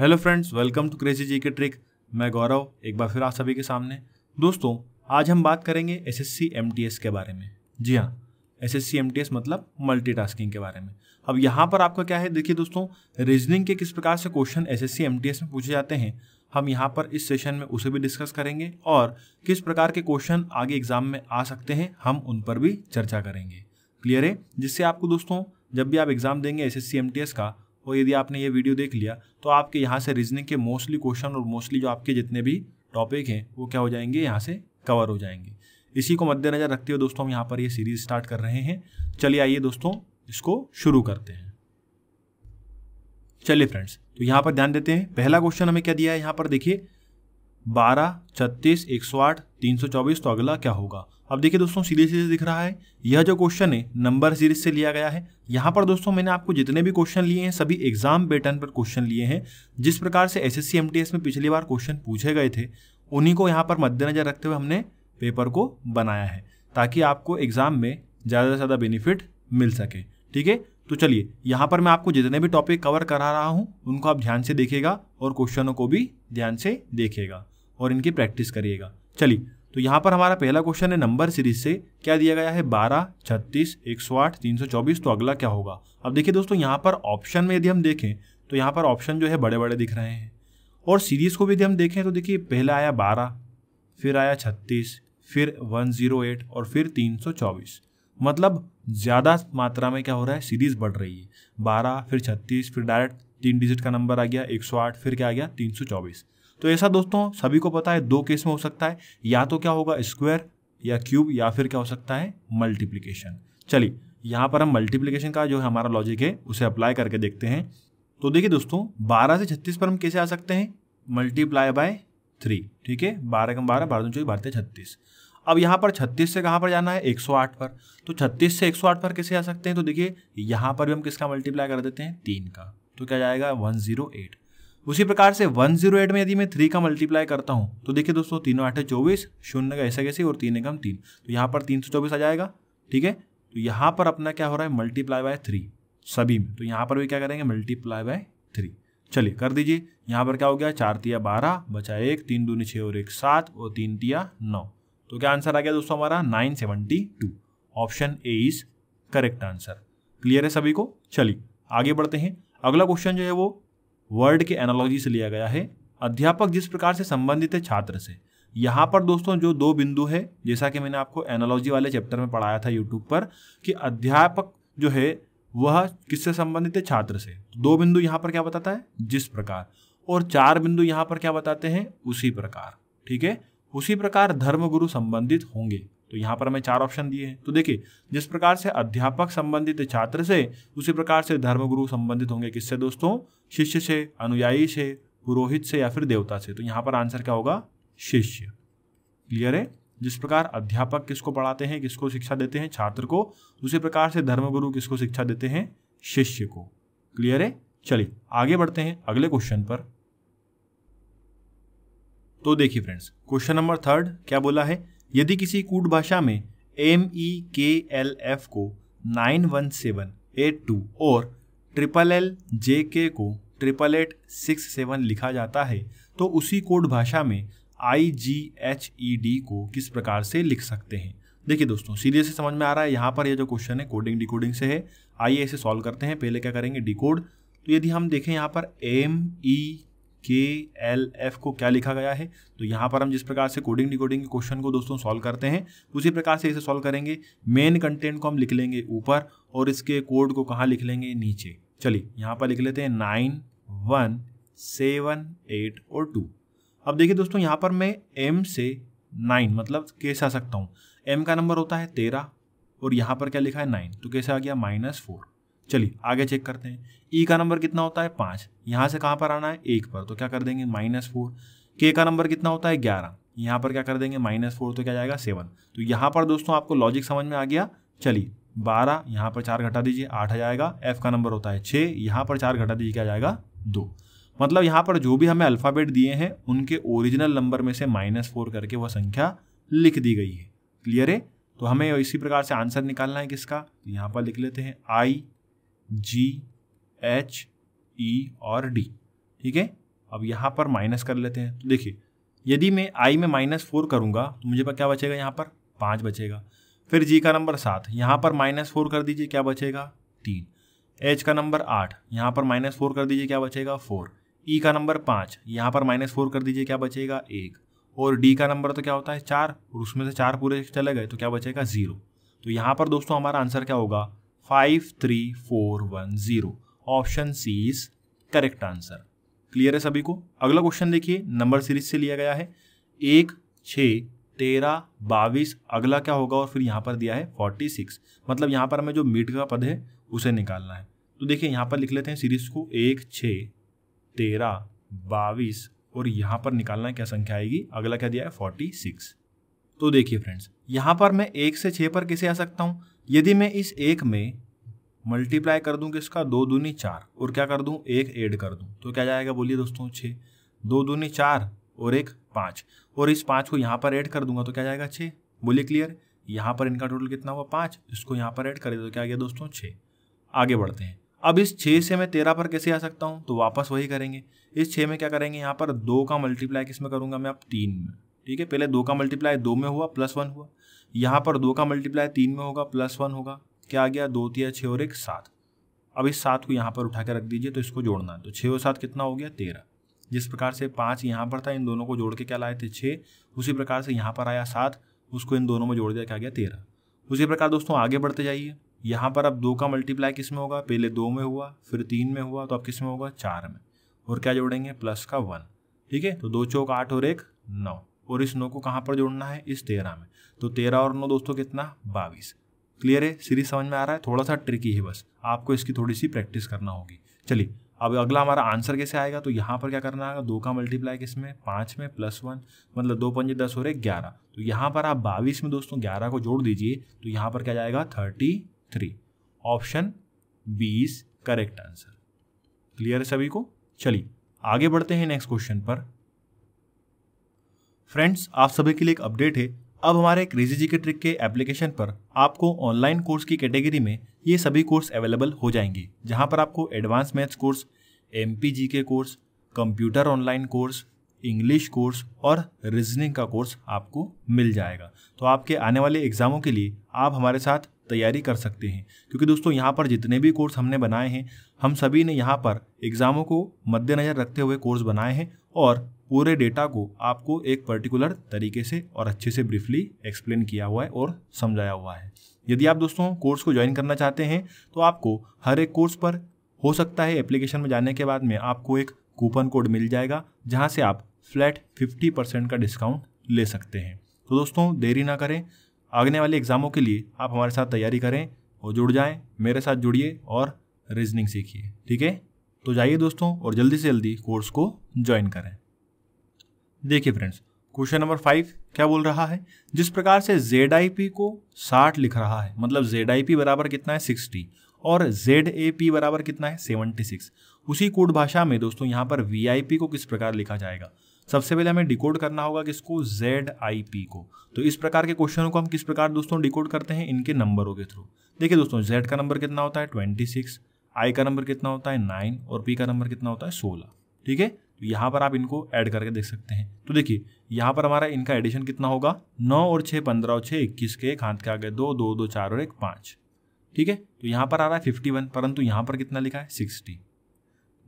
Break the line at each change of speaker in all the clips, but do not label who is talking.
hello friends welcome to crazy ji के trick मैं गौरव एक बार फिर आप सभी के सामने दोस्तों आज हम बात करेंगे S S C M T S के बारे में जी हाँ S S C M T S multi मल्टी टास्किंग के बारे में अब यहाँ पर आपका क्या है देखिए दोस्तों रीजनिंग के किस प्रकार से question S S C M T S में पूछे जाते हैं हम यहाँ पर इस सेशन में उसे भी डिस्कस करेंगे और किस प्रकार के क्वेश्चन आगे एग्जाम में आ सकते हैं हम उन पर भी चर्चा करेंगे क्लियर है जिससे आपको दोस्तों जब भी आप एग्ज़ाम देंगे S S C M T S का और यदि आपने ये वीडियो देख लिया तो आपके यहाँ से रीजनिंग के मोस्टली क्वेश्चन और मोस्टली जो आपके जितने भी टॉपिक हैं वो क्या हो जाएंगे यहाँ से कवर हो जाएंगे इसी को मद्देनज़र रखते हुए दोस्तों हम यहाँ पर ये सीरीज़ स्टार्ट कर रहे हैं चलिए आइए दोस्तों इसको शुरू करते हैं चलिए फ्रेंड्स तो यहाँ पर ध्यान देते हैं पहला क्वेश्चन हमें क्या दिया है यहाँ पर देखिए बारह छत्तीस एक सौ आठ तीन सौ चौबीस तो अगला क्या होगा अब देखिए दोस्तों सीधे सीधे दिख रहा है यह जो क्वेश्चन है नंबर सीरीज से लिया गया है यहाँ पर दोस्तों मैंने आपको जितने भी क्वेश्चन लिए हैं सभी एग्जाम पैटर्न पर क्वेश्चन लिए हैं जिस प्रकार से एस एस में पिछली बार क्वेश्चन पूछे गए थे उन्हीं को यहाँ पर मद्देनजर रखते हुए हमने पेपर को बनाया है ताकि आपको एग्जाम में ज़्यादा से ज़्यादा बेनिफिट मिल सके ठीक है तो चलिए यहाँ पर मैं आपको जितने भी टॉपिक कवर करा रहा हूँ उनको आप ध्यान से देखेगा और क्वेश्चनों को भी ध्यान से देखेगा और इनकी प्रैक्टिस करिएगा चलिए तो यहाँ पर हमारा पहला क्वेश्चन है नंबर सीरीज से क्या दिया गया है बारह छत्तीस एक सौ आठ तीन सौ चौबीस तो अगला क्या होगा अब देखिए दोस्तों यहाँ पर ऑप्शन में यदि हम देखें तो यहाँ पर ऑप्शन जो है बड़े बड़े दिख रहे हैं और सीरीज़ को भी यदि हम देखें तो देखिए पहला आया बारह फिर आया छत्तीस फिर वन जीरो एट और फिर तीन सौ चौबीस मतलब ज़्यादा मात्रा में क्या हो रहा है सीरीज़ बढ़ रही है बारह फिर छत्तीस फिर डायरेक्ट तीन डिजिट का नंबर आ गया एक सौ आठ फिर क्या आ गया तीन सौ चौबीस तो ऐसा दोस्तों सभी को पता है दो केस में हो सकता है या तो क्या होगा स्क्वायर या क्यूब या फिर क्या हो सकता है मल्टीप्लीकेशन चलिए यहाँ पर हम मल्टीप्लीकेशन का जो है हमारा लॉजिक है उसे अप्लाई करके देखते हैं तो देखिए दोस्तों बारह से छत्तीस पर हम कैसे आ सकते हैं मल्टीप्लाई बाय थ्री ठीक है बारह कम बारह बारह चौबीस बारह छत्तीस अब यहाँ पर छत्तीस से कहाँ पर जाना है एक सौ आठ पर तो छत्तीस से एक सौ आठ पर कैसे आ सकते हैं तो देखिए यहाँ पर भी हम किसका मल्टीप्लाई कर देते हैं तीन का तो क्या जाएगा वन जीरो एट उसी प्रकार से 108 में यदि मैं थ्री का मल्टीप्लाई करता हूँ तो देखिए दोस्तों तीनों आठ चौबीस शून्य का ऐसा कैसे और तीन एकम तीन तो यहाँ पर तीन सौ चौबीस आ जाएगा ठीक है तो यहाँ पर अपना क्या हो रहा है मल्टीप्लाई बाय थ्री सभी में तो यहाँ पर भी क्या करेंगे मल्टीप्लाई बाय थ्री चलिए कर दीजिए यहाँ पर क्या हो गया चार तिया बारह बचा एक तीन दूनी छः और एक सात और तीन तिया नौ तो क्या आंसर आ गया दोस्तों हमारा nine seventy two option A is correct answer clear है सभी को चलिए आगे बढ़ते हैं अगला क्वेश्चन जो है वो वर्ड के एनालॉजी से लिया गया है अध्यापक जिस प्रकार से संबंधित है छात्र से यहाँ पर दोस्तों जो दो बिंदु है जैसा कि मैंने आपको एनालॉजी वाले चैप्टर में पढ़ाया था यूट्यूब पर कि अध्यापक जो है वह किससे संबंधित है छात्र से तो दो बिंदु यहाँ पर क्या बताता है जिस प्रकार और चार बिंदु यहाँ पर क्या बताते हैं उसी प्रकार ठीक है उसी प्रकार धर्मगुरु संबंधित होंगे तो यहाँ पर हमें चार ऑप्शन दिए हैं तो देखिए जिस प्रकार से अध्यापक संबंधित छात्र से उसी प्रकार से धर्मगुरु संबंधित होंगे किससे दोस्तों शिष्य से अनुयायी से पुरोहित से या फिर देवता से तो यहाँ पर आंसर क्या होगा शिष्य क्लियर है जिस प्रकार अध्यापक किसको पढ़ाते हैं किसको शिक्षा देते हैं छात्र को उसी प्रकार से धर्मगुरु किसको शिक्षा देते हैं शिष्य को क्लियर है चलिए आगे बढ़ते हैं अगले क्वेश्चन पर तो देखिए फ्रेंड्स क्वेश्चन नंबर थर्ड क्या बोला है यदि किसी कूट भाषा में M E K L F को nine one seven eight two और ट्रिपल एल जे के को ट्रिपल एट सिक्स सेवन लिखा जाता है तो उसी कोड भाषा में आई जी एच ई डी को किस प्रकार से लिख सकते हैं देखिए दोस्तों सीधे से समझ में आ रहा है यहाँ पर यह जो क्वेश्चन है कोडिंग डिकोडिंग से है आइए इसे सॉल्व करते हैं पहले क्या करेंगे डिकोड तो यदि हम देखें यहाँ पर M E e K L F को क्या लिखा गया है तो यहाँ पर हम जिस प्रकार से कोडिंग डिकोडिंग के क्वेश्चन को दोस्तों सॉल्व करते हैं उसी प्रकार से इसे सॉल्व करेंगे मेन कंटेंट को हम लिख लेंगे ऊपर और इसके कोड को कहाँ लिख लेंगे नीचे चलिए यहाँ पर लिख लेते हैं नाइन वन सेवन एट और टू अब देखिए दोस्तों यहाँ पर मैं एम से नाइन मतलब कैसे आ सकता हूँ एम का नंबर होता है तेरह और यहाँ पर क्या लिखा है नाइन तो कैसे आ गया माइनस फोर चलिए आगे चेक करते हैं ई e का नंबर कितना होता है पाँच यहाँ से कहाँ पर आना है एक पर तो क्या कर देंगे माइनस फोर के का नंबर कितना होता है ग्यारह यहाँ पर क्या कर देंगे माइनस फोर तो क्या जाएगा सेवन तो यहाँ पर दोस्तों आपको लॉजिक समझ में आ गया चलिए बारह यहाँ पर चार घटा दीजिए आठ आ जाएगा एफ का नंबर होता है छः यहाँ पर चार घटा दीजिए क्या जाएगा दो मतलब यहाँ पर जो भी हमें अल्फ़ाबेट दिए हैं उनके ओरिजिनल नंबर में से माइनस फोर करके वह संख्या लिख दी गई है क्लियर है तो हमें इसी प्रकार से आंसर निकालना है किसका तो यहाँ पर लिख लेते हैं आई जी एच ई और डी ठीक है अब यहाँ पर माइनस कर लेते हैं तो देखिए यदि मैं आई में माइनस फोर करूँगा तो मुझे पर क्या बचेगा यहाँ पर पाँच बचेगा फिर जी का नंबर सात यहाँ पर माइनस फोर कर दीजिए क्या बचेगा तीन एच का नंबर आठ यहाँ पर माइनस फोर कर दीजिए क्या बचेगा फोर ई का नंबर पाँच यहाँ पर माइनस फोर कर दीजिए क्या बचेगा एक और डी का नंबर तो क्या होता है चार और उसमें से चार पूरे चले गए तो क्या बचेगा ज़ीरो तो यहाँ पर दोस्तों हमारा आंसर क्या होगा five three four one zero option C is correct answer clear है सभी को अगला क्वेश्चन देखिए नंबर सीरीज से लिया गया है एक छ तेरह बाईस अगला क्या होगा और फिर यहाँ पर दिया है फोर्टी सिक्स मतलब यहाँ पर हमें जो मीट का पद है उसे निकालना है तो देखिए यहाँ पर लिख लेते हैं सीरीज को एक छ तेरह बाईस और यहाँ पर निकालना क्या संख्या आएगी अगला क्या दिया है फोर्टी सिक्स तो देखिए फ्रेंड्स यहाँ पर मैं एक से छः पर कैसे आ सकता हूँ यदि मैं इस एक में मल्टीप्लाई कर दूं किसका दो दूनी चार और क्या कर दूं एक ऐड कर दूं तो क्या जाएगा बोलिए दोस्तों छः दो दूनी चार और एक पाँच और इस पाँच को यहाँ पर ऐड कर दूंगा तो क्या जाएगा छः बोलिए क्लियर यहाँ पर इनका टोटल कितना हुआ पाँच इसको यहाँ पर ऐड करें तो क्या आ गया दोस्तों छः आगे बढ़ते हैं अब इस छः से मैं तेरह पर कैसे आ सकता हूँ तो वापस वही करेंगे इस छः में क्या करेंगे यहाँ पर दो का मल्टीप्लाई किस में करूँगा मैं अब तीन में ठीक है पहले दो का मल्टीप्लाई दो में हुआ प्लस वन हुआ यहाँ पर दो का मल्टीप्लाई तीन में होगा प्लस वन होगा क्या आ गया दो तिया छः और एक सात अब इस सात को यहाँ पर उठा के रख दीजिए तो इसको जोड़ना है तो छः और सात कितना हो गया तेरह जिस प्रकार से पाँच यहाँ पर था इन दोनों को जोड़ के क्या लाए थे छः उसी प्रकार से यहाँ पर आया सात उसको इन दोनों में जोड़ दिया क्या गया तेरह उसी प्रकार दोस्तों आगे बढ़ते जाइए यहाँ पर अब दो का मल्टीप्लाई किस में होगा पहले दो में हुआ फिर तीन में हुआ तो अब किस में होगा चार में और क्या जोड़ेंगे प्लस का वन ठीक है तो दो चौक आठ और एक नौ और इस नौ को कहाँ पर जोड़ना है इस तेरह में तो तेरह और नौ दोस्तों कितना बाईस क्लियर है सीरीज समझ में आ रहा है थोड़ा सा ट्रिकी है बस आपको इसकी थोड़ी सी प्रैक्टिस करना होगी चलिए अब अगला हमारा आंसर कैसे आएगा तो यहाँ पर क्या करना है दो का मल्टीप्लाई किस में पाँच में प्लस वन मतलब दो पंजे दस हो रहे ग्यारह तो यहाँ पर आप बाईस में दोस्तों ग्यारह को जोड़ दीजिए तो यहाँ पर क्या जाएगा thirty three option B is correct answer clear है सभी को चलिए आगे बढ़ते हैं नेक्स्ट क्वेश्चन पर फ्रेंड्स आप सभी के लिए एक अपडेट है अब हमारे क्रेजी जी के ट्रिक के एप्लीकेशन पर आपको ऑनलाइन कोर्स की कैटेगरी में ये सभी कोर्स अवेलेबल हो जाएंगे जहाँ पर आपको एडवांस मैथ्स कोर्स एम के course computer online course English course और रीजनिंग का कोर्स आपको मिल जाएगा तो आपके आने वाले एग्ज़ामों के लिए आप हमारे साथ तैयारी कर सकते हैं क्योंकि दोस्तों यहाँ पर जितने भी कोर्स हमने बनाए हैं हम सभी ने यहाँ पर एग्ज़ामों को मद्देनज़र रखते हुए कोर्स बनाए हैं और पूरे डेटा को आपको एक पर्टिकुलर तरीके से और अच्छे से ब्रीफली एक्सप्लेन किया हुआ है और समझाया हुआ है यदि आप दोस्तों कोर्स को ज्वाइन करना चाहते हैं तो आपको हर एक कोर्स पर हो सकता है एप्लीकेशन में जाने के बाद में आपको एक कूपन कोड मिल जाएगा जहाँ से आप फ्लैट फिफ्टी परसेंट का डिस्काउंट ले सकते हैं तो दोस्तों देरी ना करें आगने वाले एग्ज़ामों के लिए आप हमारे साथ तैयारी करें और जुड़ जाएं मेरे साथ जुड़िए और रीजनिंग सीखिए ठीक है तो जाइए दोस्तों और जल्दी से जल्दी कोर्स को ज्वाइन करें देखिए फ्रेंड्स क्वेश्चन नंबर फाइव क्या बोल रहा है जिस प्रकार से जेड आई पी को साठ लिख रहा है मतलब जेड आई पी बराबर कितना है सिक्सटी और जेड ए पी बराबर कितना है सेवनटी सिक्स उसी कोड भाषा में दोस्तों यहाँ पर वी आई पी को किस प्रकार लिखा जाएगा सबसे पहले हमें डिकोड करना होगा किसको जेड आई पी को तो इस प्रकार के क्वेश्चनों को हम किस प्रकार दोस्तों डिकोड करते हैं इनके नंबरों के थ्रू देखिए दोस्तों जेड का नंबर कितना होता है ट्वेंटी सिक्स आई का नंबर कितना होता है नाइन और पी का नंबर कितना होता है सोलह ठीक है तो यहाँ पर आप इनको ऐड करके देख सकते हैं तो देखिए यहाँ पर हमारा इनका एडिशन कितना होगा नौ और छः पंद्रह और छः इक्कीस के एक हाथ के आगे दो दो दो चार और एक पाँच ठीक है तो यहाँ पर आ रहा है फिफ्टी वन परंतु यहाँ पर कितना लिखा है सिक्सटी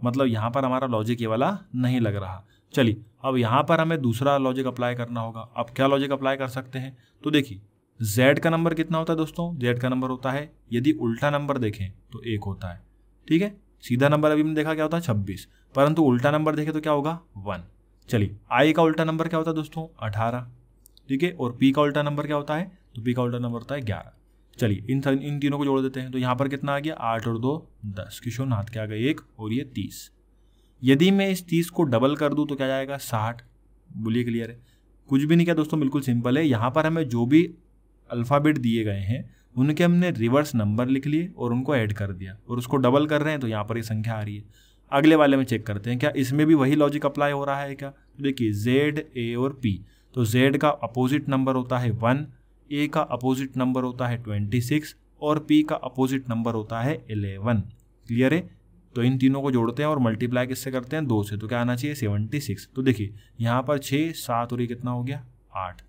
मतलब यहाँ पर हमारा लॉजिक ये वाला नहीं लग रहा चलिए अब यहाँ पर हमें दूसरा लॉजिक अप्लाई करना होगा अब क्या लॉजिक अप्लाई कर सकते हैं तो देखिए जेड का नंबर कितना होता है दोस्तों जेड का नंबर होता है यदि उल्टा नंबर देखें तो एक होता है ठीक है सीधा नंबर अभी हमने देखा क्या होता है छब्बीस परंतु उल्टा नंबर देखें तो क्या होगा वन चलिए आई का उल्टा नंबर क्या होता है दोस्तों अठारह ठीक है और पी का उल्टा नंबर क्या होता है तो पी का उल्टा नंबर होता है ग्यारह चलिए इन इन तीनों को जोड़ देते हैं तो यहाँ पर कितना आ गया आठ और दो दस किशोर नाथ के आ गए एक और ये तीस यदि मैं इस तीस को डबल कर दूँ तो क्या जाएगा साठ बोलिए क्लियर है कुछ भी नहीं क्या दोस्तों बिल्कुल सिंपल है यहाँ पर हमें जो भी अल्फ़ाबेट दिए गए हैं उनके हमने रिवर्स नंबर लिख लिए और उनको ऐड कर दिया और उसको डबल कर रहे हैं तो यहाँ पर ये संख्या आ रही है अगले वाले में चेक करते हैं क्या इसमें भी वही लॉजिक अप्लाई हो रहा है क्या तो देखिए जेड ए और पी तो जेड का अपोजिट नंबर होता है वन ए का अपोजिट नंबर होता है ट्वेंटी सिक्स और पी का अपोजिट नंबर होता है एलेवन क्लियर है तो इन तीनों को जोड़ते हैं और मल्टीप्लाई किससे करते हैं दो से तो क्या आना चाहिए सेवनटी सिक्स तो देखिए यहाँ पर छः सात और ये कितना हो गया आठ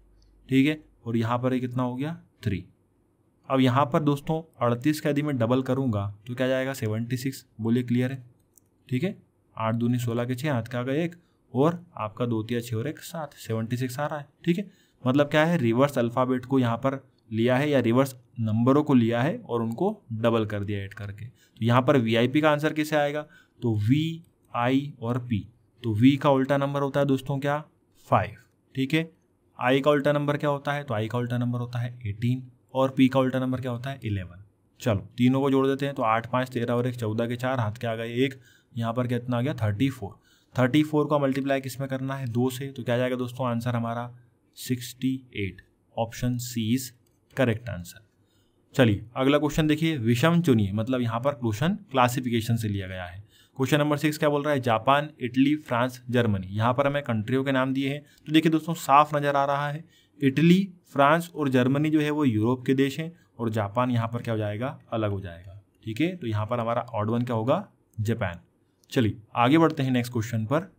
ठीक है और यहाँ पर ये कितना हो गया थ्री अब यहाँ पर दोस्तों अड़तीस का यदि मैं डबल करूँगा तो क्या जाएगा सेवनटी सिक्स बोलिए क्लियर है ठीक है आठ दूनी सोलह के छः हाथ का आगे एक और आपका दो तिया छः और एक सात सेवेंटी सिक्स आ रहा है ठीक है मतलब क्या है रिवर्स अल्फ़ाबेट को यहाँ पर लिया है या रिवर्स नंबरों को लिया है और उनको डबल कर दिया ऐड करके तो यहाँ पर वी का आंसर कैसे आएगा तो वी आई और पी तो वी का उल्टा नंबर होता है दोस्तों क्या फाइव ठीक है आई का उल्टा नंबर क्या होता है तो आई का उल्टा नंबर होता है एटीन और पी का उल्टा नंबर क्या होता है इलेवन चलो तीनों को जोड़ देते हैं तो आठ पाँच तेरह और एक चौदह के चार हाथ के आ गए एक यहाँ पर कितना हो गया थर्टी फोर थर्टी फोर का मल्टीप्लाई किस में करना है दो से तो क्या जाएगा दोस्तों आंसर हमारा sixty eight option C is correct answer चलिए अगला क्वेश्चन देखिए विषम चुनिए मतलब यहाँ पर क्वेश्चन क्लासिफिकेशन से लिया गया है क्वेश्चन नंबर सिक्स क्या बोल रहा है जापान इटली फ्रांस जर्मनी यहाँ पर हमें कंट्रियों के नाम दिए हैं तो देखिए दोस्तों साफ नज़र आ रहा है इटली फ्रांस और जर्मनी जो है वो यूरोप के देश हैं और जापान यहाँ पर क्या हो जाएगा अलग हो जाएगा ठीक है तो यहाँ पर हमारा ऑर्ड वन क्या होगा जापान चलिए आगे बढ़ते हैं नेक्स्ट क्वेश्चन पर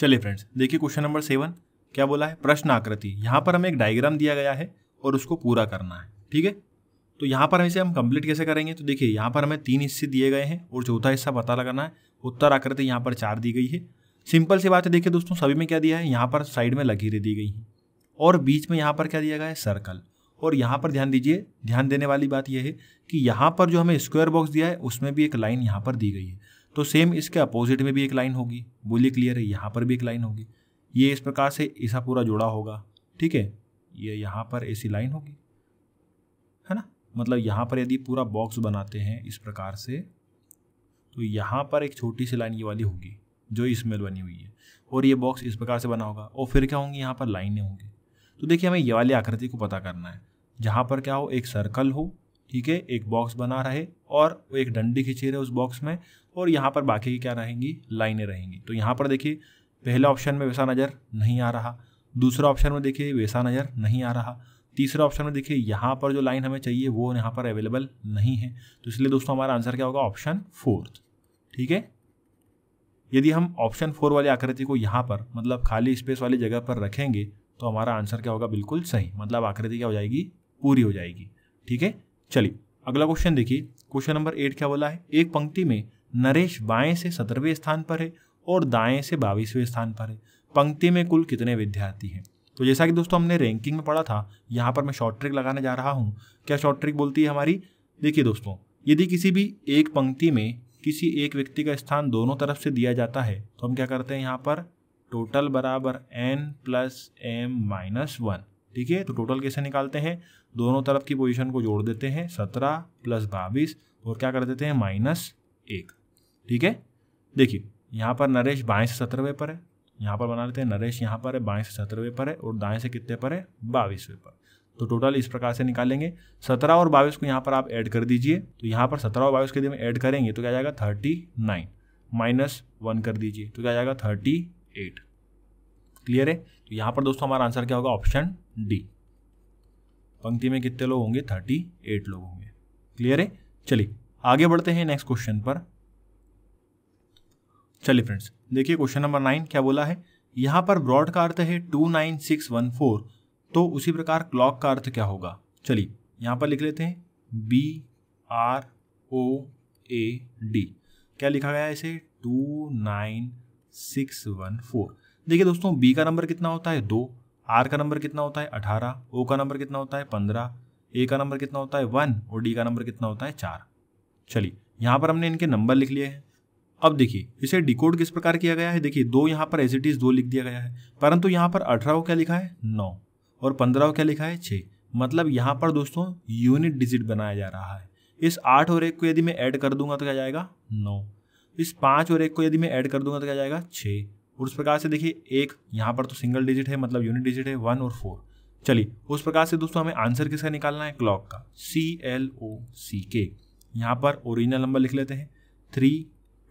चलिए फ्रेंड्स देखिए क्वेश्चन नंबर सेवन क्या बोला है प्रश्न आकृति यहां पर हमें एक डायग्राम दिया गया है और उसको पूरा करना है ठीक है तो यहां पर इसे हम कंप्लीट कैसे करेंगे तो देखिए यहां पर हमें तीन हिस्से दिए गए हैं और चौथा हिस्सा पता लगाना है उत्तर आकृति यहाँ पर चार दी गई है सिंपल सी बात है देखिए दोस्तों सभी में क्या दिया है यहाँ पर साइड में लकीरें दी गई हैं और बीच में यहाँ पर क्या दिया गया है सर्कल और यहाँ पर ध्यान दीजिए ध्यान देने वाली बात यह है कि यहाँ पर जो हमें स्क्वायर बॉक्स दिया है उसमें भी एक लाइन यहाँ पर दी गई है तो सेम इसके अपोजिट में भी एक लाइन होगी बोलिए क्लियर है यहाँ पर भी एक लाइन होगी ये इस प्रकार से ऐसा पूरा जोड़ा होगा ठीक है ये यहाँ पर ऐसी लाइन होगी है ना मतलब यहाँ पर यदि पूरा बॉक्स बनाते हैं इस प्रकार से तो यहाँ पर एक छोटी सी लाइन ये वाली होगी जो इसमें बनी हुई है और ये बॉक्स इस प्रकार से बना होगा और फिर क्या होंगी यहाँ पर लाइनें होंगी तो देखिए हमें ये वाली आकृति को पता करना है जहाँ पर क्या हो एक सर्कल हो ठीक है एक बॉक्स बना रहे और एक डंडी खींची रहे उस बॉक्स में और यहाँ पर बाकी की क्या रहेंगी लाइनें रहेंगी तो यहाँ पर देखिए पहला ऑप्शन में वैसा नज़र नहीं आ रहा दूसरा ऑप्शन में देखिए वैसा नज़र नहीं आ रहा तीसरा ऑप्शन में देखिए यहाँ पर जो लाइन हमें चाहिए वो यहाँ पर अवेलेबल नहीं है तो इसलिए दोस्तों हमारा आंसर क्या होगा ऑप्शन फोर्थ ठीक है यदि हम ऑप्शन फोर वाली आकृति को यहाँ पर मतलब खाली स्पेस वाली जगह पर रखेंगे तो हमारा आंसर क्या होगा बिल्कुल सही मतलब आकृति क्या हो जाएगी पूरी हो जाएगी ठीक है चलिए अगला क्वेश्चन देखिए क्वेश्चन नंबर एट क्या बोला है एक पंक्ति में नरेश बाएं से सत्रहवें स्थान पर है और दाएं से बाईसवें स्थान पर है पंक्ति में कुल कितने विद्यार्थी हैं तो जैसा कि दोस्तों हमने रैंकिंग में पढ़ा था यहाँ पर मैं शॉर्ट ट्रिक लगाने जा रहा हूँ क्या शॉर्ट ट्रिक बोलती है हमारी देखिए दोस्तों यदि किसी भी एक पंक्ति में किसी एक व्यक्ति का स्थान दोनों तरफ से दिया जाता है तो हम क्या करते हैं यहाँ पर टोटल बराबर N plus M minus one ठीक है तो टोटल कैसे निकालते हैं दोनों तरफ की पोजीशन को जोड़ देते हैं सत्रह प्लस बाईस और क्या कर देते हैं माइनस एक ठीक है देखिए यहाँ पर नरेश बाएँ से सत्रहवें पर है यहाँ पर बना लेते हैं नरेश यहाँ पर है बाएँ से सत्रहवें पर है और दाएँ से कितने पर है बाईसवें पर तो टोटल इस प्रकार से निकालेंगे सत्रह और बाईस को यहाँ पर आप ऐड कर दीजिए तो यहाँ पर सत्रह और बाईस के दिन ऐड करेंगे तो क्या जाएगा थर्टी नाइन माइनस वन कर दीजिए तो क्या जाएगा थर्टी एट क्लियर है तो यहाँ पर दोस्तों हमारा आंसर क्या होगा ऑप्शन डी पंक्ति में कितने लोग होंगे थर्टी एट लोग होंगे क्लियर है चलिए आगे बढ़ते हैं नेक्स्ट क्वेश्चन पर चलिए फ्रेंड्स देखिए क्वेश्चन नंबर नाइन क्या बोला है यहां पर ब्रॉड का अर्थ है two nine six one four तो उसी प्रकार क्लॉक का अर्थ क्या होगा चलिए यहां पर लिख लेते हैं B R O A D क्या लिखा गया है इसे two nine six one four देखिए दोस्तों बी का नंबर कितना होता है दो आर का नंबर कितना होता है अठारह ओ का नंबर कितना होता है पंद्रह ए का नंबर कितना होता है वन और डी का नंबर कितना होता है चार चलिए यहाँ पर हमने इनके नंबर लिख लिए हैं अब देखिए इसे डिकोड किस प्रकार किया गया है देखिए दो यहाँ पर एज इट इज़ दो लिख दिया गया है परंतु यहाँ पर अठारह को क्या लिखा है नौ और पंद्रह को क्या लिखा है छः मतलब यहाँ पर दोस्तों यूनिट डिजिट बनाया जा रहा है इस आठ और एक को यदि मैं ऐड कर दूंगा तो क्या जाएगा नौ इस पाँच और एक को यदि मैं ऐड कर दूंगा तो क्या जाएगा छः और उस प्रकार से देखिए एक यहाँ पर तो सिंगल डिजिट है मतलब यूनिट डिजिट है वन और फोर चलिए उस प्रकार से दोस्तों हमें आंसर किसका निकालना है क्लॉक का सी एल ओ सी के यहाँ पर ओरिजिनल नंबर लिख लेते हैं थ्री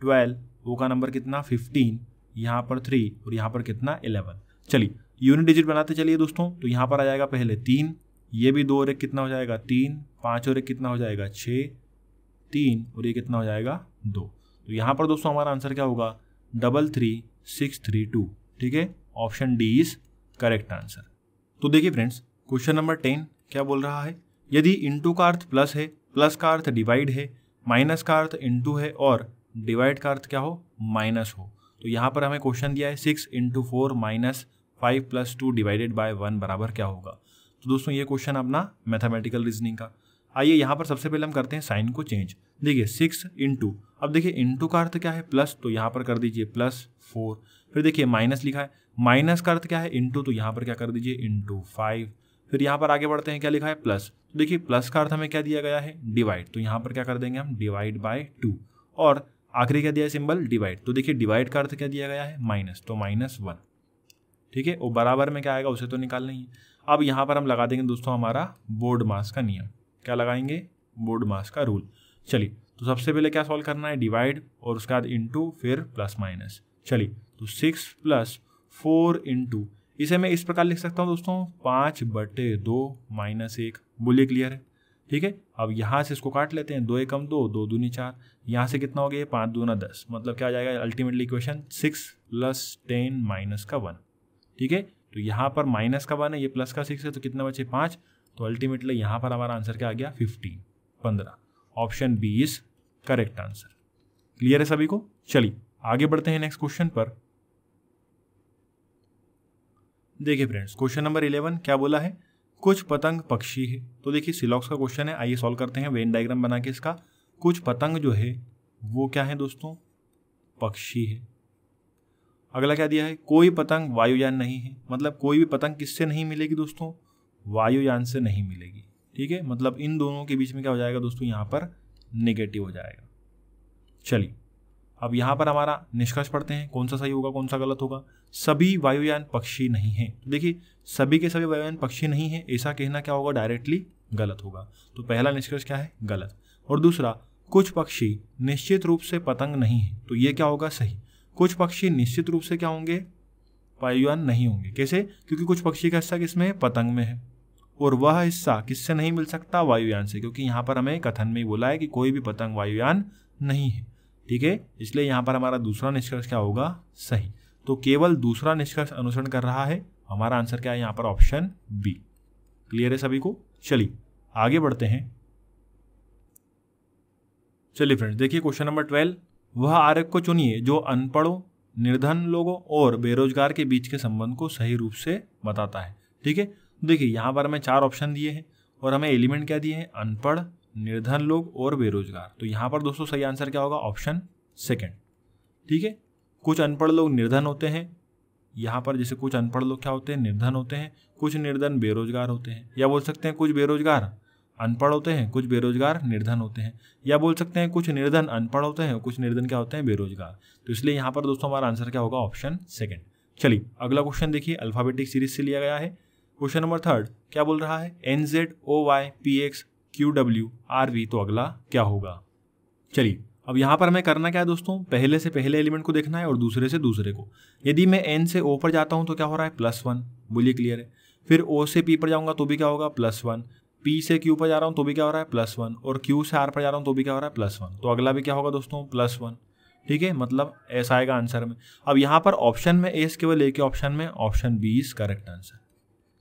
ट्वेल्व ओ का नंबर कितना फिफ्टीन यहाँ पर थ्री और यहाँ पर कितना इलेवन चलिए यूनिट डिजिट बनाते चलिए दोस्तों तो यहाँ पर आ जाएगा पहले तीन ये भी दो और एक कितना हो जाएगा तीन पाँच और एक कितना हो जाएगा छः तीन और ये कितना हो जाएगा दो तो यहाँ पर दोस्तों हमारा आंसर क्या होगा double three six three two ठीक है option D is correct answer तो देखिए फ्रेंड्स क्वेश्चन नंबर टेन क्या बोल रहा है यदि इंटू का अर्थ प्लस है प्लस का अर्थ डिवाइड है माइनस का अर्थ इंटू है और डिवाइड का अर्थ क्या हो माइनस हो तो यहाँ पर हमें क्वेश्चन दिया है six into four minus five plus two divided by one बराबर क्या होगा तो दोस्तों ये क्वेश्चन अपना मैथमेटिकल रीजनिंग का आइए यहाँ पर सबसे पहले हम करते हैं साइन को चेंज देखिए सिक्स इंटू अब देखिए इंटू का अर्थ क्या है प्लस तो यहाँ पर कर दीजिए प्लस फोर फिर देखिए माइनस लिखा है माइनस का अर्थ क्या है इंटू तो यहाँ पर क्या कर दीजिए इंटू फाइव फिर यहाँ पर आगे बढ़ते हैं क्या लिखा है प्लस तो देखिए प्लस का अर्थ हमें क्या दिया गया है डिवाइड तो यहाँ पर क्या कर देंगे हम डिवाइड बाय टू और आखिरी क्या दिया है सिंबल डिवाइड तो देखिए डिवाइड का अर्थ क्या दिया गया है माइनस तो माइनस वन ठीक है वो बराबर में क्या आएगा उसे तो निकालना ही है अब यहाँ पर हम लगा देंगे दोस्तों हमारा बोर्ड मास का नियम क्या लगाएंगे मोड मास का रूल चलिए तो सबसे पहले क्या सॉल्व करना है डिवाइड और उसके बाद इंटू फिर प्लस माइनस चलिए तो सिक्स प्लस फोर इंटू इसे मैं इस प्रकार लिख सकता हूँ दोस्तों पाँच बटे दो माइनस एक बोलिए क्लियर है ठीक है अब यहाँ से इसको काट लेते हैं दो एकम दो दो दूनी चार यहाँ से कितना हो गया पाँच दूना दस मतलब क्या आ जाएगा ultimately equation six plus ten minus का वन ठीक है तो यहाँ पर माइनस का वन है ये प्लस का सिक्स है तो कितना बचे पाँच तो अल्टीमेटली यहाँ पर हमारा आंसर क्या आ गया फिफ्टीन पंद्रह option B is correct answer clear है सभी को चलिए आगे बढ़ते हैं नेक्स्ट क्वेश्चन पर देखिए फ्रेंड्स क्वेश्चन नंबर इलेवन क्या बोला है कुछ पतंग पक्षी है तो देखिए सिलॉक्स का क्वेश्चन है आइए सॉल्व करते हैं वेन डायग्राम बना के इसका कुछ पतंग जो है वो क्या है दोस्तों पक्षी है अगला क्या दिया है कोई पतंग वायुयान नहीं है मतलब कोई भी पतंग किससे नहीं मिलेगी दोस्तों वायुयान से नहीं मिलेगी ठीक है मतलब इन दोनों के बीच में क्या हो जाएगा दोस्तों यहाँ पर नेगेटिव हो जाएगा चलिए अब यहाँ पर हमारा निष्कर्ष पढ़ते हैं कौन सा सही होगा कौन सा गलत होगा सभी वायुयान पक्षी नहीं हैं तो देखिए सभी के सभी वायुयान पक्षी नहीं हैं ऐसा कहना क्या होगा डायरेक्टली गलत होगा तो पहला निष्कर्ष क्या है गलत और दूसरा कुछ पक्षी निश्चित रूप से पतंग नहीं है तो ये क्या होगा सही कुछ पक्षी निश्चित रूप से क्या होंगे वायुयान नहीं होंगे कैसे क्योंकि कुछ पक्षी का हिस्सा किसमें है पतंग में है और वह हिस्सा किससे नहीं मिल सकता वायुयान से क्योंकि यहाँ पर हमें कथन में बोला है कि कोई भी पतंग वायुयान नहीं है ठीक है इसलिए यहाँ पर हमारा दूसरा निष्कर्ष क्या होगा सही तो केवल दूसरा निष्कर्ष अनुसरण कर रहा है हमारा आंसर क्या है यहाँ पर ऑप्शन बी क्लियर है सभी को चलिए आगे बढ़ते हैं चलिए फ्रेंड्स देखिए क्वेश्चन नंबर ट्वेल्व वह आरक को चुनिए जो अनपढ़ों निर्धन लोगों और बेरोजगार के बीच के संबंध को सही रूप से बताता है ठीक है देखिए यहाँ पर हमें चार ऑप्शन दिए हैं और हमें एलिमेंट क्या दिए हैं अनपढ़ निर्धन लोग और बेरोजगार तो यहाँ पर दोस्तों सही आंसर क्या होगा ऑप्शन सेकेंड ठीक है कुछ अनपढ़ लोग निर्धन होते हैं यहाँ पर जैसे कुछ अनपढ़ लोग क्या होते हैं निर्धन होते हैं कुछ निर्धन बेरोजगार होते हैं या बोल सकते हैं कुछ बेरोजगार अनपढ़ होते हैं कुछ बेरोजगार निर्धन होते हैं या बोल सकते हैं कुछ निर्धन अनपढ़ होते हैं कुछ निर्धन क्या होते हैं बेरोजगार तो इसलिए यहाँ पर दोस्तों हमारा आंसर क्या होगा ऑप्शन सेकेंड चलिए अगला क्वेश्चन देखिए अल्फाबेटिक सीरीज से लिया गया है क्वेश्चन नंबर थर्ड क्या बोल रहा है N Z O Y P X Q W R V तो अगला क्या होगा चलिए अब यहाँ पर हमें करना क्या है दोस्तों पहले से पहले एलिमेंट को देखना है और दूसरे से दूसरे को यदि मैं एन से ओ पर जाता हूँ तो क्या हो रहा है प्लस वन बोलिए क्लियर है फिर ओ से पी पर जाऊँगा तो भी क्या होगा प्लस वन पी से क्यू पर जा रहा हूँ तो भी क्या हो रहा है प्लस वन और क्यू से आर पर जा रहा हूँ तो भी क्या हो रहा है प्लस वन तो अगला भी क्या होगा दोस्तों प्लस वन ठीक है मतलब ऐसा आएगा आंसर में अब यहाँ पर ऑप्शन में एस केवल ए के ऑप्शन में option B is correct answer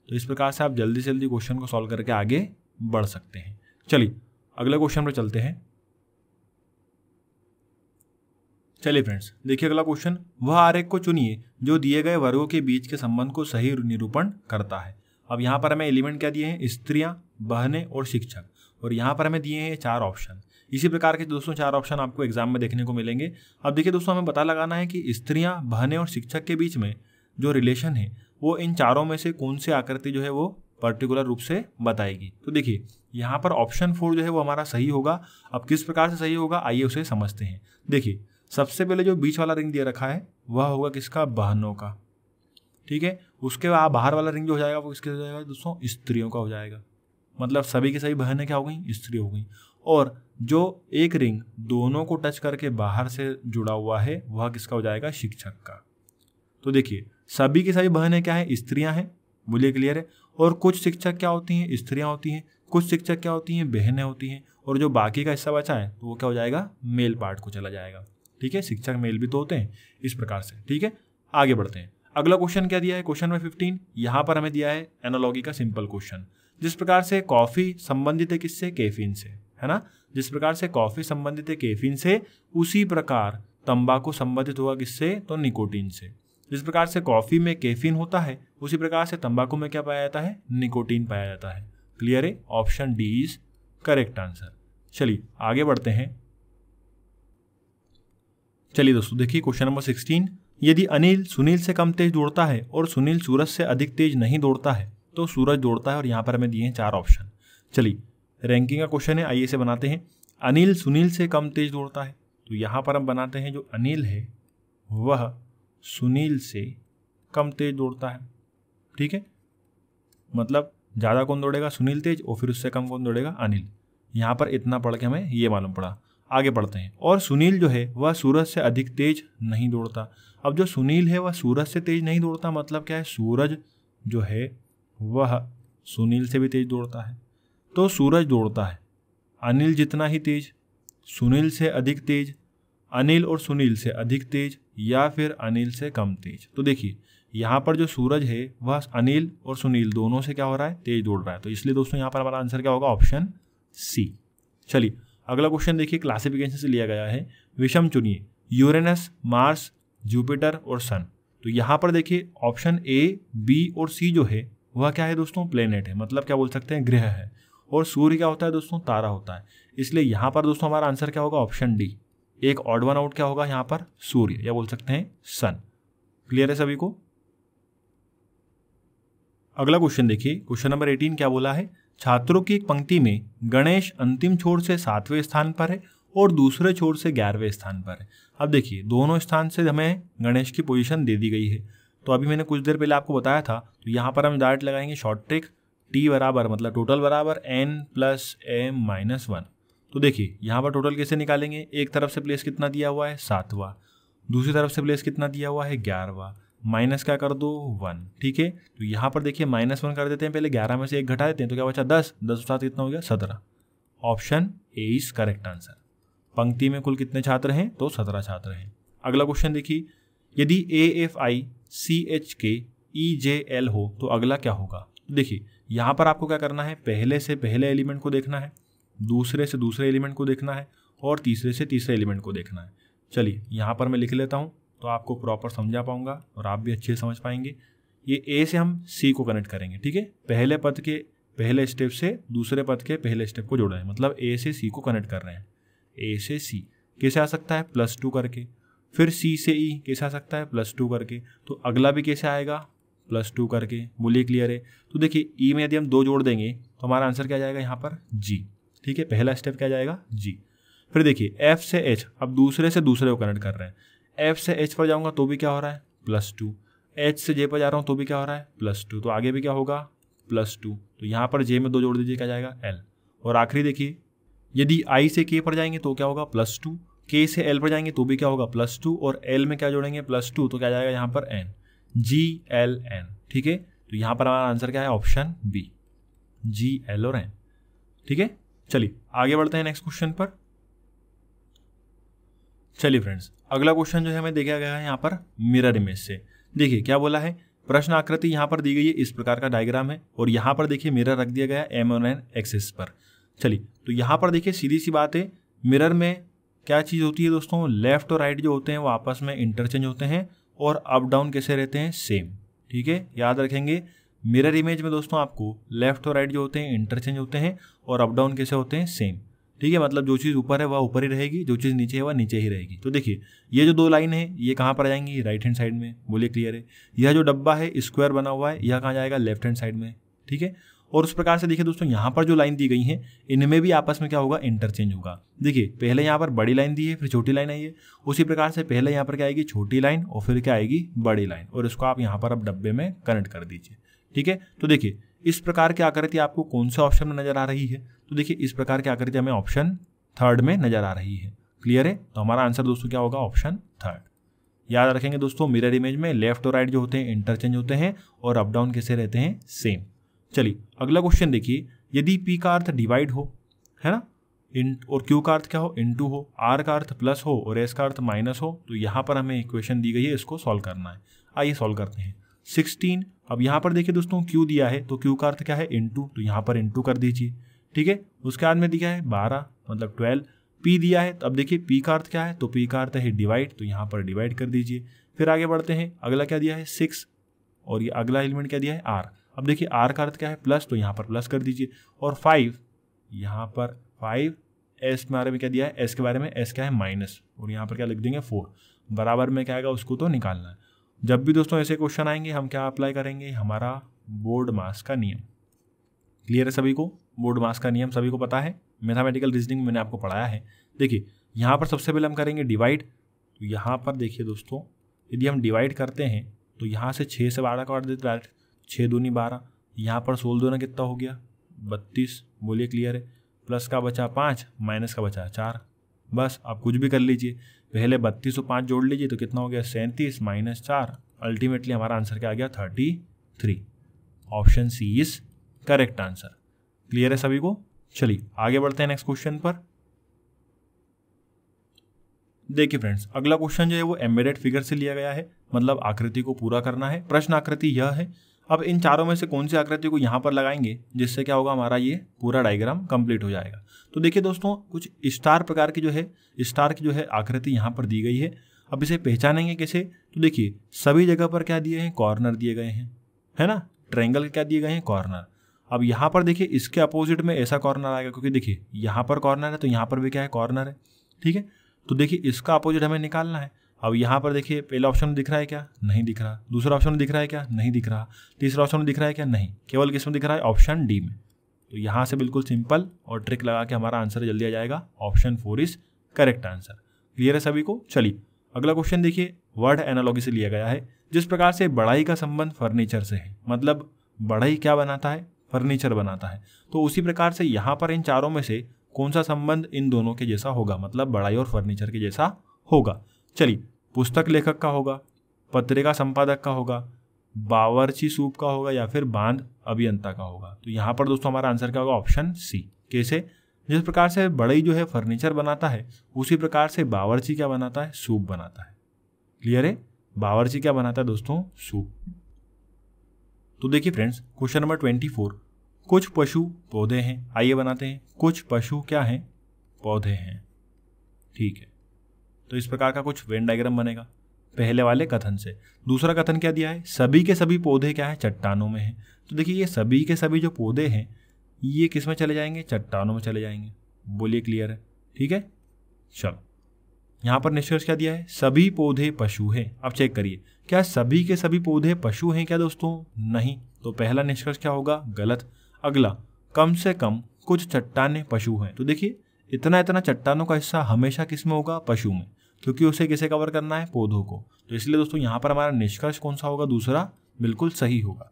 तो इस प्रकार से आप जल्दी से जल्दी क्वेश्चन को सॉल्व करके आगे बढ़ सकते हैं चलिए अगले क्वेश्चन पर चलते हैं चलिए फ्रेंड्स देखिए अगला क्वेश्चन वह आरेख को चुनिए जो दिए गए वर्गों के बीच के संबंध को सही निरूपण करता है अब यहाँ पर हमें एलिमेंट क्या दिए हैं स्त्रियाँ बहने और शिक्षक और यहाँ पर हमें दिए हैं चार ऑप्शन इसी प्रकार के दोस्तों चार ऑप्शन आपको एग्जाम में देखने को मिलेंगे अब देखिए दोस्तों हमें पता लगाना है कि स्त्रियाँ बहने और शिक्षक के बीच में जो रिलेशन है वो इन चारों में से कौन सी आकृति जो है वो पर्टिकुलर रूप से बताएगी तो देखिए यहाँ पर ऑप्शन फोर जो है वो हमारा सही होगा अब किस प्रकार से सही होगा आइए उसे समझते हैं देखिए सबसे पहले जो बीच वाला रिंग दिया रखा है वह होगा किसका बहनों का ठीक है उसके बाद बाहर वाला रिंग जो हो जाएगा वो किसके हो जाएगा दोस्तों स्त्रियों का हो जाएगा मतलब सभी की सभी बहनें क्या हो गई स्त्री हो गई और जो एक रिंग दोनों को टच करके बाहर से जुड़ा हुआ है वह किसका हो जाएगा शिक्षक का तो देखिए सभी की सभी बहनें क्या है स्त्रियाँ हैं बोलिए क्लियर है और कुछ शिक्षक क्या होती हैं स्त्रियाँ होती हैं कुछ शिक्षक क्या होती हैं बहनें होती हैं और जो बाकी का हिस्सा बचा है तो वो क्या हो जाएगा मेल पार्ट को चला जाएगा ठीक है शिक्षक मेल भी तो होते हैं इस प्रकार से ठीक है आगे बढ़ते हैं अगला क्वेश्चन क्या दिया है क्वेश्चन नंबर फिफ्टीन यहाँ पर हमें दिया है एनोलॉगी का सिंपल क्वेश्चन जिस प्रकार से कॉफ़ी संबंधित है किससे कैफीन से है ना जिस प्रकार से कॉफ़ी संबंधित है कैफीन से उसी प्रकार तंबाकू संबंधित हुआ किससे तो निकोटीन से जिस प्रकार से कॉफ़ी में कैफीन होता है उसी प्रकार से तंबाकू में क्या पाया जाता है निकोटीन पाया जाता है क्लियर है option D is correct answer चलिए आगे बढ़ते हैं चलिए दोस्तों देखिए क्वेश्चन नंबर सिक्सटीन यदि अनिल सुनील से कम तेज दौड़ता है और सुनील सूरज से अधिक तेज नहीं दौड़ता है तो सूरज दौड़ता है और यहाँ पर हमें दिए हैं चार ऑप्शन चलिए रैंकिंग का क्वेश्चन है आइए इसे बनाते हैं अनिल सुनील से कम तेज दौड़ता है तो यहाँ पर हम बनाते हैं जो अनिल है वह सुनील से कम तेज दौड़ता है ठीक है मतलब ज़्यादा कौन दौड़ेगा सुनील तेज और फिर उससे कम कौन दौड़ेगा अनिल यहाँ पर इतना पढ़ के हमें ये मालूम पड़ा आगे बढ़ते हैं और सुनील जो है वह सूरज से अधिक तेज नहीं दौड़ता अब जो सुनील है वह सूरज से तेज नहीं दौड़ता मतलब क्या है सूरज जो है वह सुनील से भी तेज दौड़ता है तो सूरज दौड़ता है अनिल जितना ही तेज सुनील से अधिक तेज अनिल और सुनील से अधिक तेज या फिर अनिल से कम तेज तो देखिए यहाँ पर जो सूरज है वह अनिल और सुनील दोनों से क्या हो रहा है तेज दौड़ रहा है तो इसलिए दोस्तों यहाँ पर हमारा आंसर क्या होगा ऑप्शन सी चलिए अगला क्वेश्चन देखिए क्लासिफिकेशन से लिया गया है विषम चुनिए यूरेनस मार्स जुपिटर और सन तो यहाँ पर देखिए ऑप्शन ए बी और सी जो है वह क्या है दोस्तों प्लेनेट है मतलब क्या बोल सकते हैं ग्रह है और सूर्य क्या होता है दोस्तों तारा होता है इसलिए यहाँ पर दोस्तों हमारा आंसर क्या होगा ऑप्शन डी एक ऑड वन आउट क्या होगा यहाँ पर सूर्य या बोल सकते हैं सन क्लियर है सभी को अगला क्वेश्चन देखिए क्वेश्चन नंबर एटीन क्या बोला है छात्रों की एक पंक्ति में गणेश अंतिम छोर से सातवें स्थान पर है और दूसरे छोर से ग्यारहवें स्थान पर है अब देखिए दोनों स्थान से हमें गणेश की पोजीशन दे दी गई है तो अभी मैंने कुछ देर पहले आपको बताया था तो यहाँ पर हम डायरेक्ट लगाएंगे शॉर्ट ट्रिक टी बराबर मतलब टोटल बराबर N plus M minus one तो देखिए यहाँ पर टोटल कैसे निकालेंगे एक तरफ से प्लेस कितना दिया हुआ है सातवा दूसरी तरफ से प्लेस कितना दिया हुआ है ग्यारहवा माइनस क्या कर दो वन ठीक है तो यहाँ पर देखिए माइनस वन कर देते हैं पहले ग्यारह में से एक घटा देते हैं तो क्या बचा दस दस सात कितना हो गया सत्रह option A is correct answer पंक्ति में कुल कितने छात्र हैं तो सत्रह छात्र हैं अगला क्वेश्चन देखिए यदि A F I C H के ई जे एल हो तो अगला क्या होगा देखिए यहाँ पर आपको क्या करना है पहले से पहले एलिमेंट को देखना है दूसरे से दूसरे एलिमेंट को देखना है और तीसरे से तीसरे एलिमेंट को देखना है चलिए यहाँ पर मैं लिख लेता हूँ तो आपको प्रॉपर समझा पाऊँगा और आप भी अच्छे से समझ पाएंगे ये ए से हम सी को कनेक्ट करेंगे ठीक है पहले पद के पहले स्टेप से दूसरे पद के पहले स्टेप को जोड़ रहे हैं मतलब ए से सी को कनेक्ट कर रहे हैं ए से सी कैसे आ सकता है प्लस टू करके फिर सी से ई e, कैसे आ सकता है प्लस टू करके तो अगला भी कैसे आएगा प्लस टू करके बोलिए क्लियर है तो देखिए ई e में यदि हम दो जोड़ देंगे तो हमारा आंसर क्या जाएगा यहाँ पर जी ठीक है पहला स्टेप क्या जाएगा जी फिर देखिए एफ से एच अब दूसरे से दूसरे को कनेक्ट कर रहे हैं एफ से एच पर जाऊंगा तो भी क्या हो रहा है प्लस टू एच से जे पर जा रहा हूँ तो भी क्या हो रहा है प्लस टू तो आगे भी क्या होगा प्लस टू तो यहाँ पर जे में दो जोड़ दीजिए क्या जाएगा एल और आखिरी देखिए यदि आई से के पर जाएंगे तो क्या होगा प्लस टू के से एल पर जाएंगे तो भी क्या होगा प्लस टू और एल में क्या जोड़ेंगे प्लस टू तो क्या जाएगा यहाँ पर एन जी एल एन ठीक है तो यहाँ पर हमारा आंसर क्या है ऑप्शन बी जी एल और एन ठीक है चलिए आगे बढ़ते हैं नेक्स्ट क्वेश्चन पर चलिए फ्रेंड्स अगला क्वेश्चन जो है हमें देखा गया है यहाँ पर मिरर इमेज से देखिए क्या बोला है प्रश्न आकृति यहाँ पर दी गई है इस प्रकार का डायग्राम है और यहाँ पर देखिए मिरर रख दिया गया है एम एन एक्सिस पर चलिए तो यहाँ पर देखिए सीधी सी बात है मिरर में क्या चीज़ होती है दोस्तों लेफ्ट और राइट जो होते हैं वो आपस में इंटरचेंज होते हैं और अप डाउन कैसे रहते हैं सेम ठीक है याद रखेंगे मिरर इमेज में दोस्तों आपको लेफ्ट और राइट जो होते हैं इंटरचेंज होते हैं और अप डाउन कैसे होते हैं सेम ठीक है मतलब जो चीज़ ऊपर है वह ऊपर ही रहेगी जो चीज़ नीचे है वह नीचे ही रहेगी तो देखिए ये जो दो लाइन है ये कहाँ पर आ जाएंगी राइट हैंड साइड में बोलिए क्लियर है यह जो डब्बा है स्क्वायर बना हुआ है यह कहाँ जाएगा लेफ्ट हैंड साइड में ठीक है और उस प्रकार से देखिए दोस्तों यहाँ पर जो लाइन दी गई है इनमें भी आपस में क्या होगा इंटरचेंज होगा देखिए पहले यहाँ पर बड़ी लाइन दी है फिर छोटी लाइन आई है उसी प्रकार से पहले यहाँ पर क्या आएगी छोटी लाइन और फिर क्या आएगी बड़ी लाइन और इसको आप यहाँ पर अब डब्बे में कनेक्ट कर दीजिए ठीक है तो देखिए इस प्रकार की आकृति आपको कौन से ऑप्शन में नजर आ रही है तो देखिए इस प्रकार की आकृति हमें ऑप्शन थर्ड में नजर आ रही है क्लियर है तो हमारा आंसर दोस्तों क्या होगा ऑप्शन थर्ड याद रखेंगे दोस्तों मिरर इमेज में लेफ्ट और राइट जो होते हैं इंटरचेंज होते हैं और अप डाउन कैसे रहते हैं सेम चलिए अगला क्वेश्चन देखिए यदि पी का अर्थ डिवाइड हो है ना इन और क्यू का अर्थ क्या हो इन टू हो आर का अर्थ प्लस हो और एस का अर्थ माइनस हो तो यहाँ पर हमें इक्वेशन दी गई है इसको सॉल्व करना है आइए सॉल्व करते हैं सिक्सटीन अब यहाँ पर देखिए दोस्तों क्यू दिया है तो क्यू का अर्थ क्या है इंटू तो यहाँ पर इंटू कर दीजिए ठीक है उसके बाद में दिया है बारह मतलब ट्वेल्व पी दिया है तो अब देखिए पी का अर्थ क्या है तो पी का अर्थ है डिवाइड तो यहाँ पर डिवाइड कर दीजिए फिर आगे बढ़ते हैं अगला क्या दिया है सिक्स और ये अगला एलिमेंट क्या दिया है आर अब देखिए आर का अर्थ क्या है प्लस तो यहाँ पर प्लस कर दीजिए और फाइव यहाँ पर फाइव एस के बारे में क्या दिया है एस के बारे में एस क्या है माइनस और यहाँ पर क्या लिख देंगे फोर बराबर में क्या आएगा उसको तो निकालना है जब भी दोस्तों ऐसे क्वेश्चन आएंगे हम क्या अप्लाई करेंगे हमारा बोर्ड मास का नियम क्लियर है सभी को बोर्ड मास का नियम सभी को पता है मैथामेटिकल रीजनिंग मैंने आपको पढ़ाया है देखिए यहाँ पर सबसे पहले हम करेंगे डिवाइड तो यहाँ पर देखिए दोस्तों यदि हम डिवाइड करते हैं तो यहाँ से छः से बारह काट देते डायरेक्ट छः दूनी बारह यहाँ पर सोलह दूना कितना हो गया बत्तीस बोलिए क्लियर है प्लस का बचा पाँच माइनस का बचा चार बस आप कुछ भी कर लीजिए पहले बत्तीस सौ पाँच जोड़ लीजिए तो कितना हो गया सैंतीस माइनस चार अल्टीमेटली हमारा आंसर क्या आ गया thirty three option C is correct answer clear है सभी को चलिए आगे बढ़ते हैं नेक्स्ट क्वेश्चन पर देखिए फ्रेंड्स अगला क्वेश्चन जो है वो एम्बेडेड फिगर से लिया गया है मतलब आकृति को पूरा करना है प्रश्न आकृति यह है अब इन चारों में से कौन सी आकृति को यहाँ पर लगाएंगे जिससे क्या होगा हमारा ये पूरा डायग्राम कंप्लीट हो जाएगा तो देखिए दोस्तों कुछ स्टार प्रकार की जो है स्टार की जो है आकृति यहाँ पर दी गई है अब इसे पहचानेंगे कैसे तो देखिए सभी जगह पर क्या दिए हैं कॉर्नर दिए गए हैं है ना ट्रेंगल क्या दिए गए हैं कॉर्नर अब यहाँ पर देखिए इसके अपोजिट में ऐसा कॉर्नर आएगा क्योंकि देखिए यहाँ पर कॉर्नर है तो यहाँ पर भी क्या है कॉर्नर है ठीक है तो देखिए इसका अपोजिट हमें निकालना है अब यहाँ पर देखिए पहला ऑप्शन दिख रहा है क्या नहीं दिख रहा दूसरा ऑप्शन दिख रहा है क्या नहीं दिख रहा तीसरा ऑप्शन दिख रहा है क्या नहीं केवल किसमें दिख रहा है ऑप्शन डी में तो यहाँ से बिल्कुल सिंपल और ट्रिक लगा के हमारा आंसर जल्दी आ जाएगा option four is correct answer clear है सभी को चलिए अगला क्वेश्चन देखिए वर्ड एनालॉजी से लिया गया है जिस प्रकार से बढ़ाई का संबंध फर्नीचर से है मतलब बढ़ाई क्या बनाता है फर्नीचर बनाता है तो उसी प्रकार से यहाँ पर इन चारों में से कौन सा संबंध इन दोनों के जैसा होगा मतलब बढ़ाई और फर्नीचर के जैसा होगा चलिए पुस्तक लेखक का होगा पत्रिका संपादक का होगा बावरची सूप का होगा या फिर बांध अभियंता का होगा तो यहाँ पर दोस्तों हमारा आंसर क्या होगा ऑप्शन सी कैसे जिस प्रकार से बड़ई जो है फर्नीचर बनाता है उसी प्रकार से बावरची क्या बनाता है सूप बनाता है क्लियर है बावरची क्या बनाता है दोस्तों सूप तो देखिए friends question number twenty four कुछ पशु पौधे हैं आइए बनाते हैं कुछ पशु क्या हैं पौधे हैं ठीक है तो इस प्रकार का कुछ वेन डायग्राम बनेगा पहले वाले कथन से दूसरा कथन क्या दिया है सभी के सभी पौधे क्या है चट्टानों में हैं तो देखिए ये सभी के सभी जो पौधे हैं ये किस में चले जाएंगे चट्टानों में चले जाएंगे बोलिए क्लियर है ठीक है चलो यहाँ पर निष्कर्ष क्या दिया है सभी पौधे पशु हैं अब चेक करिए क्या सभी के सभी पौधे पशु हैं क्या दोस्तों नहीं तो पहला निष्कर्ष क्या होगा गलत अगला कम से कम कुछ चट्टाने पशु हैं तो देखिए इतना इतना चट्टानों का हिस्सा हमेशा किस में होगा पशु में क्योंकि उसे किसे कवर करना है पौधों को तो इसलिए दोस्तों यहाँ पर हमारा निष्कर्ष कौन सा होगा दूसरा बिल्कुल सही होगा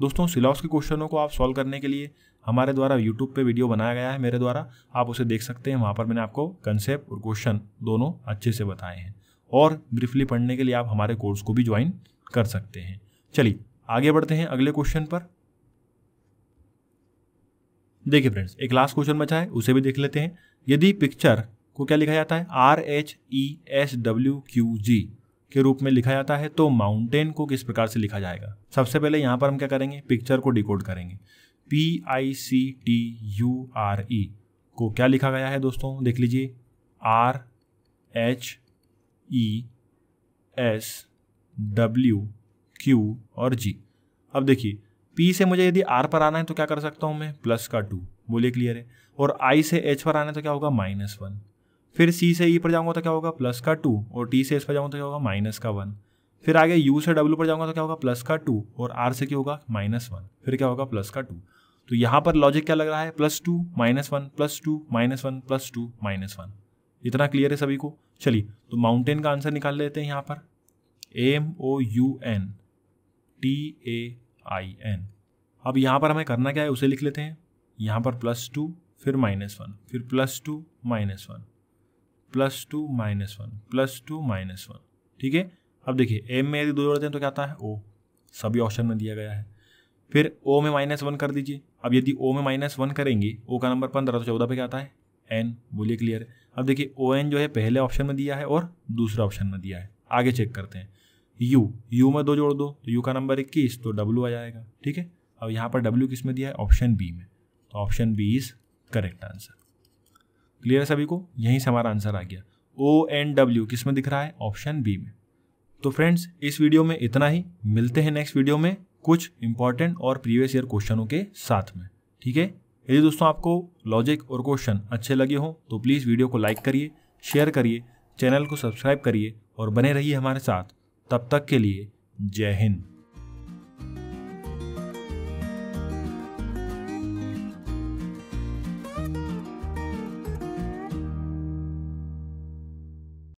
दोस्तों सिलॉस के क्वेश्चनों को आप सॉल्व करने के लिए हमारे द्वारा यूट्यूब पे वीडियो बनाया गया है मेरे द्वारा आप उसे देख सकते हैं वहाँ पर मैंने आपको कंसेप्ट और क्वेश्चन दोनों अच्छे से बताए हैं और ब्रीफली पढ़ने के लिए आप हमारे कोर्स को भी ज्वाइन कर सकते हैं चलिए आगे बढ़ते हैं अगले क्वेश्चन पर देखिए फ्रेंड्स एक लास्ट क्वेश्चन बचा है उसे भी देख लेते हैं यदि पिक्चर को क्या लिखा जाता है R H E S W Q G के रूप में लिखा जाता है तो माउंटेन को किस प्रकार से लिखा जाएगा सबसे पहले यहाँ पर हम क्या करेंगे पिक्चर को डिकोड करेंगे P I C T U R E को क्या लिखा गया है दोस्तों देख लीजिए R H E S W Q और जी अब देखिए पी से मुझे यदि आर पर आना है तो क्या कर सकता हूँ मैं प्लस का टू बोलिए क्लियर है और आई से एच पर आना है तो क्या होगा माइनस वन फिर सी से ई e पर जाऊंगा तो क्या होगा प्लस का टू और टी से इस पर जाऊंगा तो क्या होगा माइनस का वन फिर आगे यू से डब्ल्यू पर जाऊंगा तो क्या होगा प्लस का टू और आर से क्या होगा माइनस वन फिर क्या होगा प्लस का टू तो यहाँ पर लॉजिक क्या लग रहा है plus two minus one plus two minus one plus two minus one इतना क्लियर है सभी को चलिए तो माउंटेन का आंसर निकाल लेते हैं यहाँ पर M O U N T A I N अब यहाँ पर हमें करना क्या है उसे लिख लेते हैं यहाँ पर प्लस टू फिर माइनस वन फिर plus two minus one plus two minus one plus two minus one ठीक है अब देखिए एम में यदि दो जोड़ते हैं तो क्या आता है ओ सभी ऑप्शन में दिया गया है फिर ओ में माइनस वन कर दीजिए अब यदि ओ में माइनस वन करेंगे ओ का नंबर पंद्रह तो चौदह पे क्या आता है एन बोलिए क्लियर है अब देखिए ओ एन जो है पहले ऑप्शन में दिया है और दूसरे ऑप्शन में दिया है आगे चेक करते हैं यू यू में दो जोड़ दो तो यू का नंबर इक्कीस तो डब्ल्यू आ जाएगा ठीक है अब यहाँ पर डब्ल्यू किस में दिया है ऑप्शन बी में तो option B is correct answer clear है सभी को यहीं से हमारा आंसर आ गया ओ एन डब्ल्यू किस में दिख रहा है ऑप्शन बी में तो फ्रेंड्स इस वीडियो में इतना ही मिलते हैं नेक्स्ट वीडियो में कुछ इंपॉर्टेंट और प्रीवियस ईयर क्वेश्चनों के साथ में ठीक है यदि दोस्तों आपको लॉजिक और क्वेश्चन अच्छे लगे हों तो प्लीज़ वीडियो को लाइक करिए शेयर करिए चैनल को सब्सक्राइब करिए और बने रहिए हमारे साथ तब तक के लिए जय हिंद